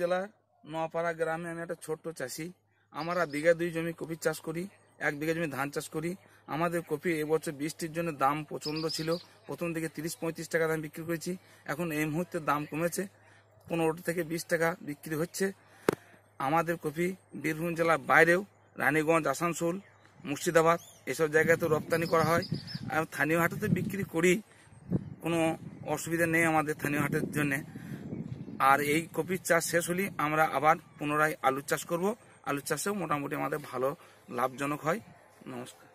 জেলা নোয়াপাড়া গ্রামে আমি একটা ছোট্ট চাষি আমরা বিঘা দুই জমি কপির চাষ করি এক বিঘা জমি ধান চাষ করি আমাদের কপি এবছর বৃষ্টির জন্য দাম প্রচণ্ড ছিল প্রথম দিকে তিরিশ পঁয়ত্রিশ টাকা দাম বিক্রি করেছি এখন এই মুহূর্তে দাম কমেছে পনেরোটা থেকে বিশ টাকা বিক্রি হচ্ছে আমাদের কপি বীরভূম জেলার বাইরেও রানীগঞ্জ আসানসোল মুর্শিদাবাদ এসব জায়গাতেও রপ্তানি করা হয় আর স্থানীয় হাটেতে বিক্রি করি কোনো অসুবিধা নেই আমাদের স্থানীয় হাটের জন্যে আর এই কপির চাষ শেষ হলেই আমরা আবার পুনরায় আলু চাষ করব আলু চাষেও মোটামুটি আমাদের ভালো লাভজনক হয় নমস্কার